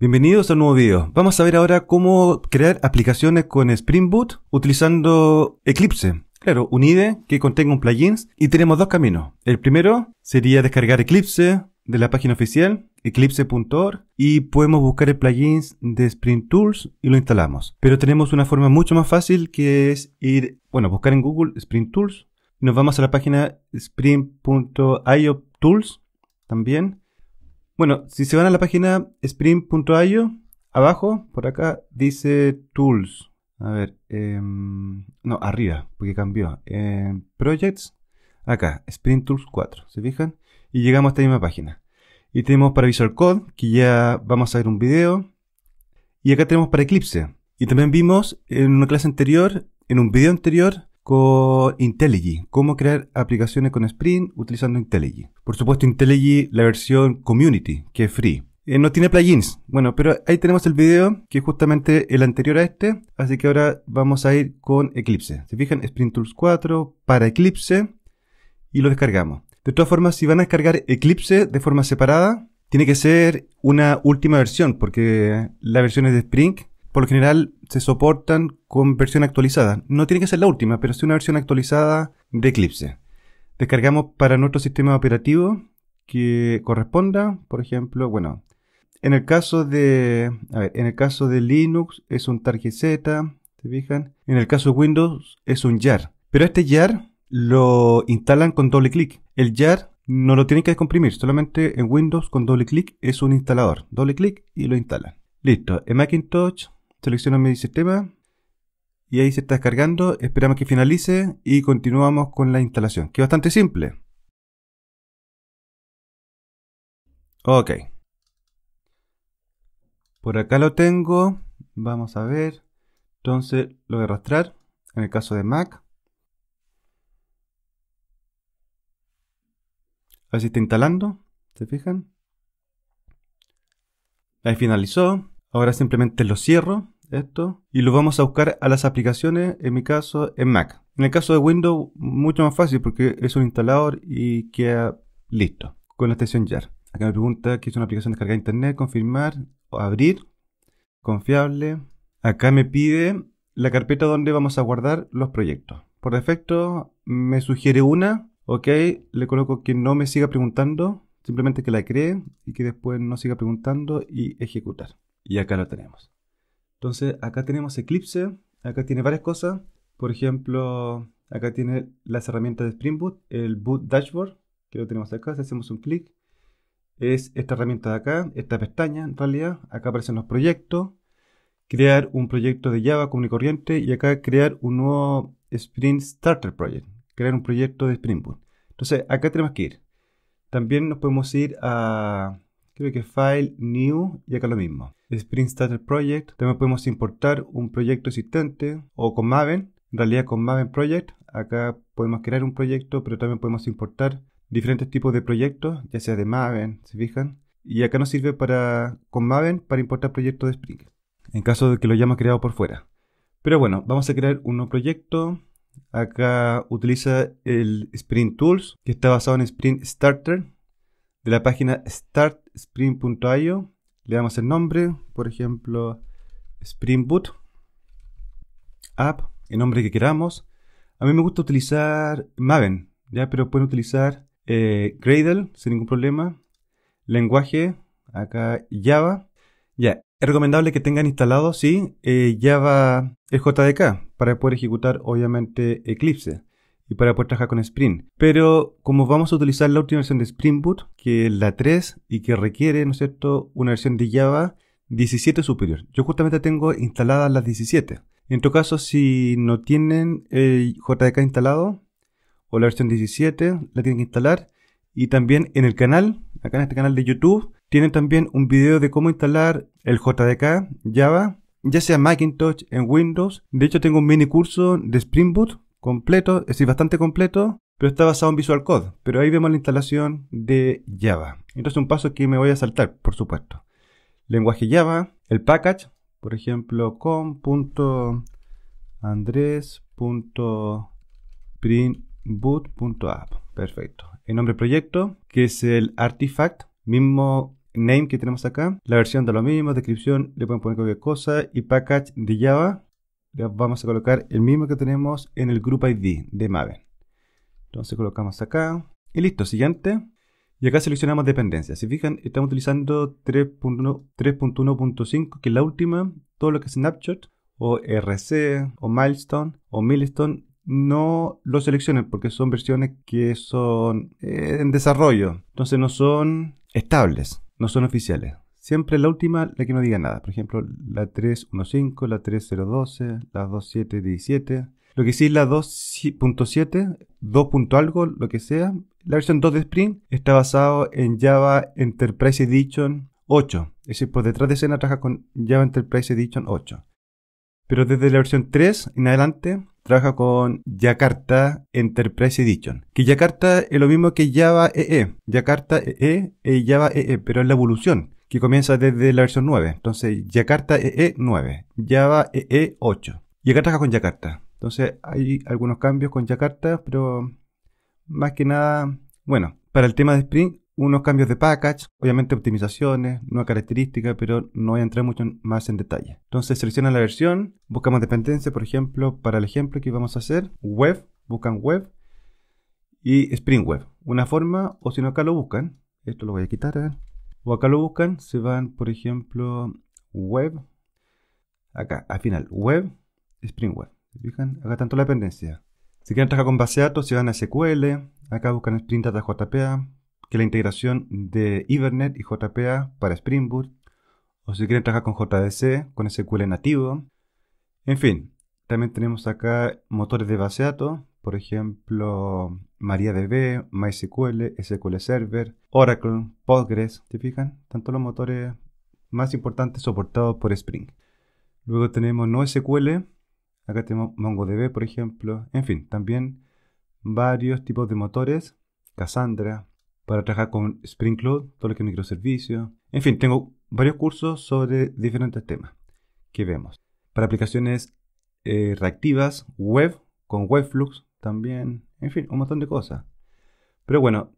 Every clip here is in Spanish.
Bienvenidos a un nuevo video. Vamos a ver ahora cómo crear aplicaciones con Spring Boot utilizando Eclipse. Claro, un IDE que contenga un plugins y tenemos dos caminos. El primero sería descargar Eclipse de la página oficial eclipse.org y podemos buscar el plugins de Spring Tools y lo instalamos. Pero tenemos una forma mucho más fácil que es ir, bueno, buscar en Google Spring Tools. Nos vamos a la página spring.io tools también bueno, si se van a la página sprint.io, abajo, por acá, dice Tools. A ver, em, no, arriba, porque cambió. Em, projects, acá, Sprint Tools 4, ¿se fijan? Y llegamos a esta misma página. Y tenemos para Visual Code, que ya vamos a ver un video. Y acá tenemos para Eclipse. Y también vimos en una clase anterior, en un video anterior, con IntelliJ, cómo crear aplicaciones con Spring utilizando IntelliJ. Por supuesto, IntelliJ, la versión Community, que es free. Eh, no tiene plugins. Bueno, pero ahí tenemos el video, que es justamente el anterior a este. Así que ahora vamos a ir con Eclipse. Se fijan, Spring Tools 4 para Eclipse y lo descargamos. De todas formas, si van a descargar Eclipse de forma separada, tiene que ser una última versión, porque versión es de Spring, por lo general, se soportan con versión actualizada. No tiene que ser la última, pero sí una versión actualizada de Eclipse. Descargamos para nuestro sistema operativo que corresponda, por ejemplo, bueno, en el caso de, en el caso de Linux es un target Z, ¿se fijan? En el caso de Windows es un jar Pero este jar lo instalan con doble clic. El jar no lo tienen que descomprimir, solamente en Windows con doble clic es un instalador. Doble clic y lo instalan. Listo, en Macintosh selecciono mi sistema y ahí se está descargando, esperamos que finalice y continuamos con la instalación, que es bastante simple. Ok. Por acá lo tengo, vamos a ver, entonces lo voy a arrastrar, en el caso de Mac. Así está instalando, ¿se fijan? Ahí finalizó, Ahora simplemente lo cierro, esto, y lo vamos a buscar a las aplicaciones, en mi caso, en Mac. En el caso de Windows, mucho más fácil porque es un instalador y queda listo con la extensión YAR. Acá me pregunta que es una aplicación descargada de internet, confirmar, o abrir, confiable. Acá me pide la carpeta donde vamos a guardar los proyectos. Por defecto me sugiere una, ok, le coloco que no me siga preguntando, simplemente que la cree y que después no siga preguntando y ejecutar. Y acá lo tenemos. Entonces, acá tenemos Eclipse. Acá tiene varias cosas. Por ejemplo, acá tiene las herramientas de Spring Boot, el Boot Dashboard, que lo tenemos acá. Si hacemos un clic, es esta herramienta de acá, esta pestaña en realidad. Acá aparecen los proyectos. Crear un proyecto de Java común y corriente. Y acá crear un nuevo Spring Starter Project. Crear un proyecto de Spring Boot. Entonces, acá tenemos que ir. También nos podemos ir a, creo que File, New, y acá lo mismo. Spring Starter Project. También podemos importar un proyecto existente o con Maven. En realidad con Maven Project. Acá podemos crear un proyecto, pero también podemos importar diferentes tipos de proyectos, ya sea de Maven, se fijan. Y acá nos sirve para con Maven para importar proyectos de Spring. En caso de que lo hayamos creado por fuera. Pero bueno, vamos a crear un nuevo proyecto. Acá utiliza el Spring Tools, que está basado en Spring Starter, de la página startspring.io. Le damos el nombre, por ejemplo, Spring Boot, App, el nombre que queramos. A mí me gusta utilizar Maven, ¿ya? pero pueden utilizar eh, Gradle sin ningún problema. Lenguaje, acá Java. Ya, es recomendable que tengan instalado, sí, eh, Java JDK para poder ejecutar obviamente Eclipse y para poder trabajar con Spring. Pero como vamos a utilizar la última versión de Spring Boot, que es la 3 y que requiere, ¿no una versión de Java 17 superior. Yo justamente tengo instaladas las 17. En tu caso, si no tienen el JDK instalado o la versión 17, la tienen que instalar. Y también en el canal, acá en este canal de YouTube, tienen también un video de cómo instalar el JDK Java, ya sea Macintosh, en Windows. De hecho, tengo un mini curso de Spring Boot completo, es decir, bastante completo, pero está basado en Visual Code. Pero ahí vemos la instalación de Java. Entonces un paso que me voy a saltar, por supuesto. Lenguaje Java, el package, por ejemplo, com.andres.printboot.app. Perfecto. El nombre proyecto, que es el artifact, mismo name que tenemos acá. La versión de lo mismo, descripción, le pueden poner cualquier cosa. Y package de Java, vamos a colocar el mismo que tenemos en el group ID de Maven. Entonces colocamos acá. Y listo, siguiente. Y acá seleccionamos dependencias. Si fijan, estamos utilizando 3.1.5, que es la última. Todo lo que es Snapshot, o RC, o Milestone, o Milestone, no lo seleccionen porque son versiones que son eh, en desarrollo. Entonces no son estables, no son oficiales. Siempre la última, la que no diga nada. Por ejemplo, la 315, la 3012, la 2717. Lo que sí, la 2.7, 2.algo, lo que sea. La versión 2 de Spring está basado en Java Enterprise Edition 8. Es decir, por detrás de escena trabaja con Java Enterprise Edition 8. Pero desde la versión 3 en adelante trabaja con Jakarta Enterprise Edition. Que Jakarta es lo mismo que Java EE. E. Jakarta EE e y Java EE, e, pero es la evolución que comienza desde la versión 9. Entonces, Jakarta EE9, Java EE8. Jakarta trabaja con Jakarta. Entonces, hay algunos cambios con Jakarta, pero más que nada, bueno, para el tema de Spring, unos cambios de package, obviamente optimizaciones, nuevas características, pero no voy a entrar mucho más en detalle. Entonces selecciona la versión, buscamos dependencia, por ejemplo, para el ejemplo que vamos a hacer, web, buscan web y Spring Web. Una forma, o si no acá lo buscan, esto lo voy a quitar, a ver. O acá lo buscan, se van, por ejemplo, web. Acá, al final, web, Spring Web. fijan? Acá tanto la dependencia. Si quieren trabajar con base de datos, se van a SQL. Acá buscan Spring Data JPA, que es la integración de Ibernet y JPA para Spring Boot. O si quieren trabajar con JDC, con SQL nativo. En fin, también tenemos acá motores de base de datos. Por ejemplo, MariaDB, MySQL, SQL Server, Oracle, Postgres, ¿te fijan? Tanto los motores más importantes soportados por Spring. Luego tenemos NoSQL, acá tenemos MongoDB, por ejemplo, en fin, también varios tipos de motores, Cassandra, para trabajar con Spring Cloud, todo lo que es microservicio. en fin, tengo varios cursos sobre diferentes temas que vemos. Para aplicaciones eh, reactivas, web, con Webflux, también, en fin, un montón de cosas. Pero bueno,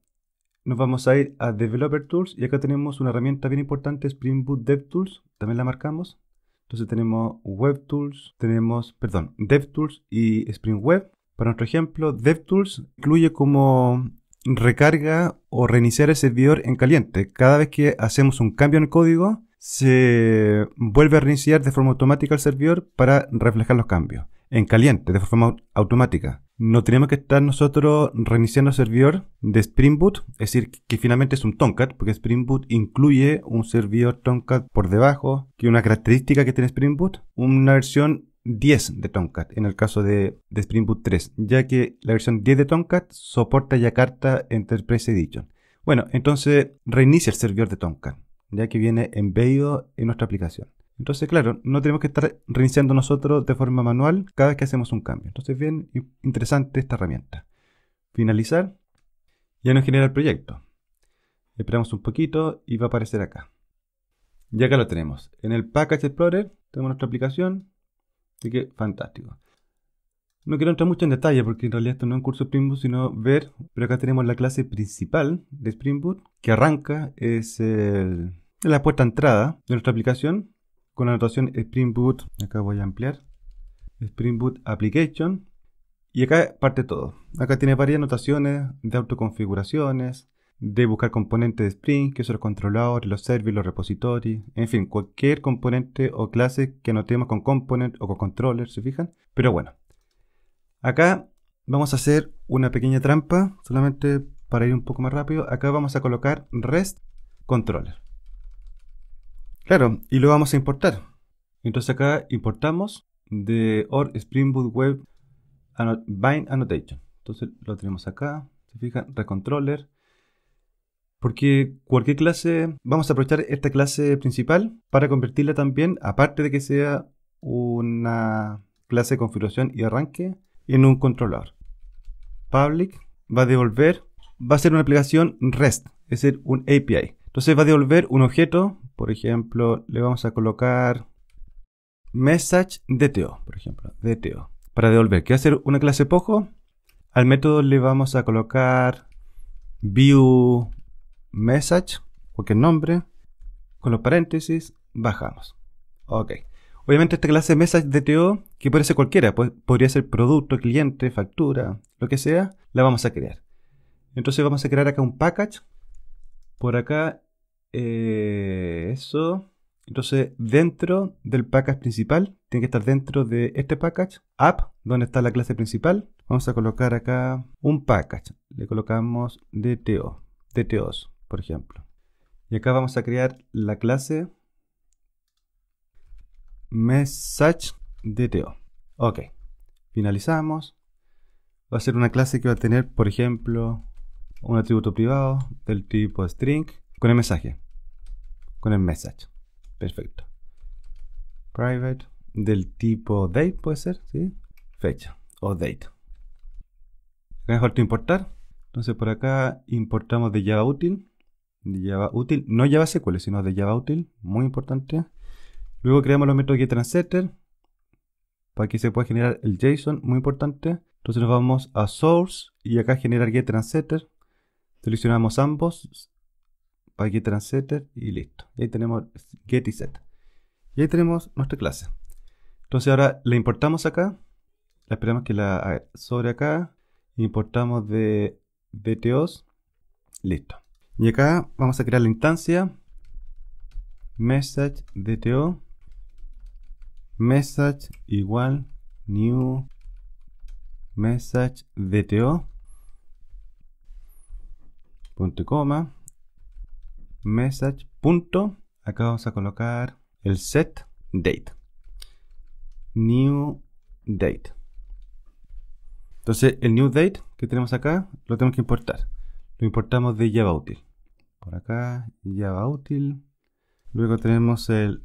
nos vamos a ir a Developer Tools y acá tenemos una herramienta bien importante, Spring Boot DevTools, también la marcamos. Entonces tenemos tools tenemos, perdón, DevTools y Spring Web. Para nuestro ejemplo, DevTools incluye como recarga o reiniciar el servidor en caliente. Cada vez que hacemos un cambio en el código, se vuelve a reiniciar de forma automática el servidor para reflejar los cambios. En caliente, de forma automática no tenemos que estar nosotros reiniciando el servidor de Spring Boot, es decir, que finalmente es un Tomcat, porque Spring Boot incluye un servidor Tomcat por debajo, que una característica que tiene Spring Boot, una versión 10 de Tomcat en el caso de, Spring Boot 3, ya que la versión 10 de Tomcat soporta carta Enterprise Edition. Bueno, entonces reinicia el servidor de Tomcat, ya que viene embedido en nuestra aplicación. Entonces, claro, no tenemos que estar reiniciando nosotros de forma manual cada vez que hacemos un cambio. Entonces, bien interesante esta herramienta. Finalizar. Ya nos genera el proyecto. Esperamos un poquito y va a aparecer acá. Y acá lo tenemos. En el Package Explorer tenemos nuestra aplicación. Así que fantástico. No quiero entrar mucho en detalle porque en realidad esto no es un curso Spring Boot, sino ver, pero acá tenemos la clase principal de Spring Boot que arranca, es la puerta de entrada de nuestra aplicación con la anotación Spring Boot. Acá voy a ampliar. Spring Boot Application. Y acá parte todo. Acá tiene varias anotaciones de autoconfiguraciones, de buscar componentes de Spring, que son los controladores, los servers, los repositorios, en fin, cualquier componente o clase que anotemos con component o con controller, ¿se fijan? Pero bueno, acá vamos a hacer una pequeña trampa, solamente para ir un poco más rápido. Acá vamos a colocar REST controller. Claro, y lo vamos a importar. Entonces acá importamos de or Spring Boot Web Bind Annotation. Entonces lo tenemos acá, se fijan, recontroller. Porque cualquier clase, vamos a aprovechar esta clase principal para convertirla también, aparte de que sea una clase de configuración y arranque, en un controlador. Public va a devolver, va a ser una aplicación REST, es decir, un API. Entonces va a devolver un objeto por ejemplo, le vamos a colocar message DTO, por ejemplo, DTO. Para devolver, que hacer una clase POJO, al método le vamos a colocar view message, cualquier nombre, con los paréntesis, bajamos. Ok. Obviamente esta clase message DTO, que puede ser cualquiera, pues, podría ser producto, cliente, factura, lo que sea, la vamos a crear. Entonces vamos a crear acá un package. Por acá eh, eso. Entonces, dentro del package principal, tiene que estar dentro de este package, app, donde está la clase principal. Vamos a colocar acá un package. Le colocamos DTO, DTOs, por ejemplo. Y acá vamos a crear la clase message DTO. Ok, finalizamos. Va a ser una clase que va a tener, por ejemplo, un atributo privado del tipo string con el mensaje con el message. Perfecto. Private del tipo date puede ser, ¿sí? Fecha o date. Acá mejor falta importar. Entonces por acá importamos de Java útil. De Java útil, no Java SQL, sino de Java útil. Muy importante. Luego creamos los métodos getTransetter, para que se pueda generar el JSON. Muy importante. Entonces nos vamos a source y acá generar getTransetter, Seleccionamos ambos aquí transetter y listo. Y ahí tenemos get y set. Y ahí tenemos nuestra clase. Entonces ahora la importamos acá, la esperamos que la sobre acá, importamos de DTOs, listo. Y acá vamos a crear la instancia message DTO message igual new message DTO punto coma message. Punto. Acá vamos a colocar el set date. New date. Entonces el new date que tenemos acá lo tenemos que importar. Lo importamos de Java útil. Por acá, Java útil. Luego tenemos el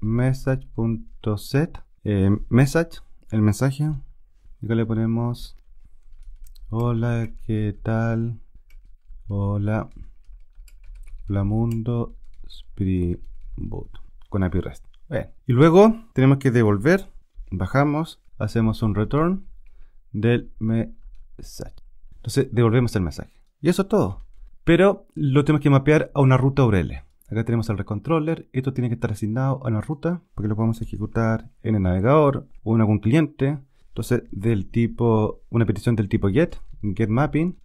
message message.set. set eh, message, el mensaje. Y acá le ponemos hola, ¿qué tal? Hola, mundo con API REST. Y luego tenemos que devolver, bajamos, hacemos un return del mensaje. Entonces devolvemos el mensaje. Y eso es todo. Pero lo tenemos que mapear a una ruta URL. Acá tenemos el recontroller, Esto tiene que estar asignado a una ruta porque lo podemos ejecutar en el navegador o en algún cliente. Entonces, del tipo, una petición del tipo get, get mapping.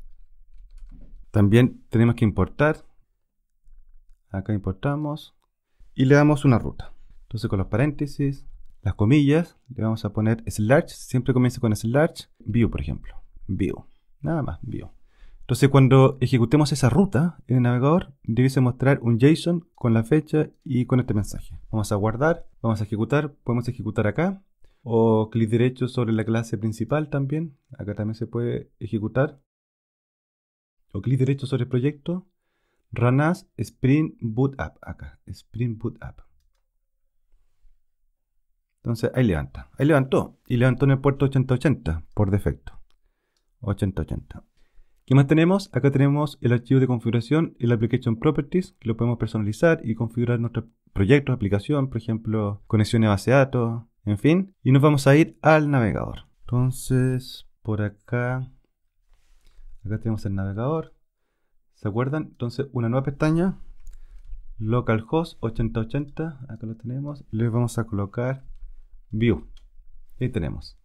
También tenemos que importar Acá importamos y le damos una ruta. Entonces con los paréntesis, las comillas, le vamos a poner slash, siempre comienza con slash, view por ejemplo, view, nada más, view. Entonces cuando ejecutemos esa ruta en el navegador, debiese mostrar un JSON con la fecha y con este mensaje. Vamos a guardar, vamos a ejecutar, podemos ejecutar acá, o clic derecho sobre la clase principal también, acá también se puede ejecutar, o clic derecho sobre el proyecto, Ranas Spring Boot Up. Acá, Spring Boot Up. Entonces ahí levanta. Ahí levantó. Y levantó en el puerto 8080 por defecto. 8080. ¿Qué más tenemos? Acá tenemos el archivo de configuración, el Application Properties, que lo podemos personalizar y configurar nuestros proyectos, aplicación, por ejemplo, conexiones a base de datos, en fin. Y nos vamos a ir al navegador. Entonces, por acá, acá tenemos el navegador. ¿Se acuerdan? Entonces, una nueva pestaña, localhost 8080, acá lo tenemos, le vamos a colocar view. Ahí tenemos.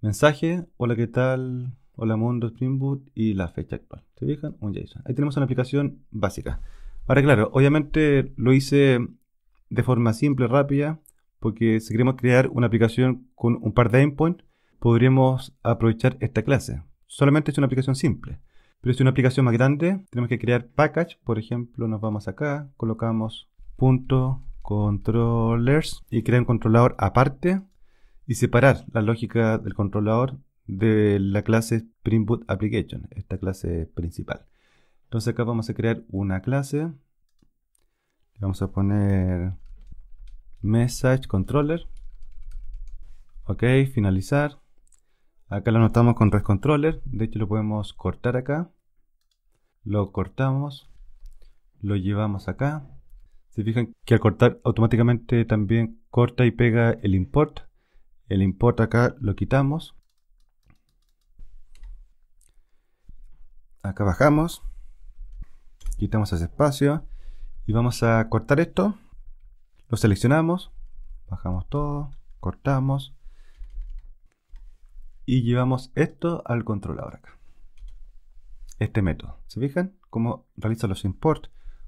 Mensaje, hola, ¿qué tal? Hola Mundo, Spring Boot y la fecha actual. ¿Se fijan? Un JSON. Ahí tenemos una aplicación básica. Ahora, claro, obviamente lo hice de forma simple, rápida, porque si queremos crear una aplicación con un par de endpoints, podríamos aprovechar esta clase. Solamente es una aplicación simple. Pero si una aplicación más grande, tenemos que crear package. Por ejemplo, nos vamos acá, colocamos controllers y crear un controlador aparte y separar la lógica del controlador de la clase Spring Application, esta clase principal. Entonces acá vamos a crear una clase. Vamos a poner message controller. Ok, finalizar. Acá lo anotamos con res Controller. De hecho, lo podemos cortar acá. Lo cortamos. Lo llevamos acá. Se fijan que al cortar automáticamente también corta y pega el import. El import acá lo quitamos. Acá bajamos. Quitamos ese espacio. Y vamos a cortar esto. Lo seleccionamos. Bajamos todo. Cortamos y llevamos esto al controlador acá. Este método. ¿Se fijan cómo realiza los import?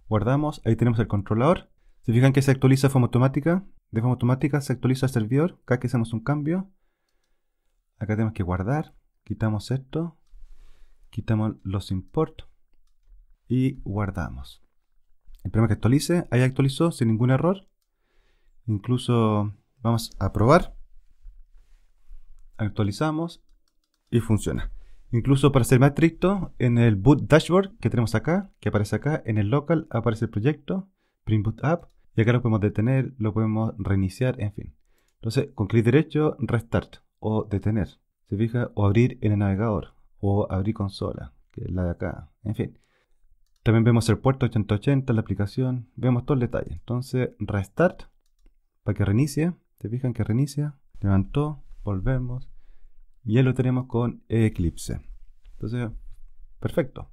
Guardamos, ahí tenemos el controlador. ¿Se fijan que se actualiza de forma automática? De forma automática se actualiza el servidor. acá que hacemos un cambio, acá tenemos que guardar. Quitamos esto, quitamos los import y guardamos. El problema que actualice, ahí actualizó sin ningún error. Incluso vamos a probar actualizamos y funciona. Incluso para ser más estricto, en el boot dashboard que tenemos acá, que aparece acá, en el local aparece el proyecto, print boot app, y acá lo podemos detener, lo podemos reiniciar, en fin. Entonces, con clic derecho, restart o detener, se fija, o abrir en el navegador, o abrir consola, que es la de acá, en fin. También vemos el puerto 8080, la aplicación, vemos todo el detalle. Entonces, restart, para que reinicie, se fijan que reinicia, levantó, volvemos y ya lo tenemos con Eclipse. Entonces, perfecto.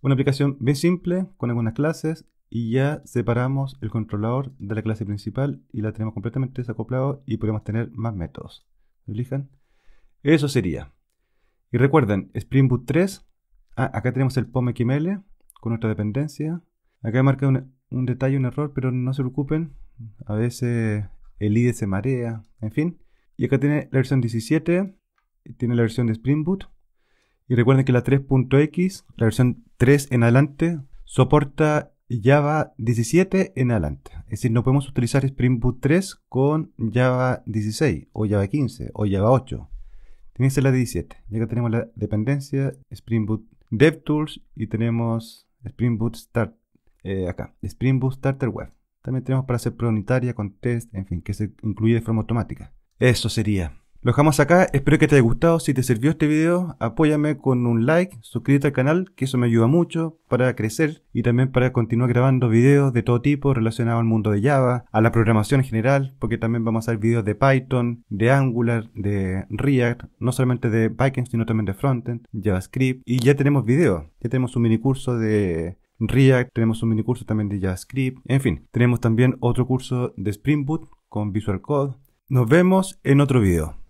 Una aplicación bien simple, con algunas clases, y ya separamos el controlador de la clase principal y la tenemos completamente desacoplado y podemos tener más métodos. elijan? Eso sería. Y recuerden, Spring Boot 3, ah, acá tenemos el POM XML con nuestra dependencia. Acá he marcado un detalle, un error, pero no se preocupen. A veces el IDE se marea, en fin. Y acá tiene la versión 17, tiene la versión de Spring Boot. Y recuerden que la 3.x, la versión 3 en adelante, soporta Java 17 en adelante. Es decir, no podemos utilizar Spring Boot 3 con Java 16 o Java 15 o Java 8. Tiene que ser la 17. Y acá tenemos la dependencia Spring Boot DevTools y tenemos Spring Boot Start eh, acá, Spring Boot Starter Web. También tenemos para hacer unitaria con test, en fin, que se incluye de forma automática. Eso sería. Lo dejamos acá, espero que te haya gustado. Si te sirvió este video, apóyame con un like, suscríbete al canal, que eso me ayuda mucho para crecer y también para continuar grabando videos de todo tipo relacionados al mundo de Java, a la programación en general, porque también vamos a hacer videos de Python, de Angular, de React, no solamente de backend, sino también de frontend, JavaScript, y ya tenemos videos, ya tenemos un mini curso de React, tenemos un mini curso también de JavaScript, en fin, tenemos también otro curso de Spring Boot con Visual Code, nos vemos en otro video.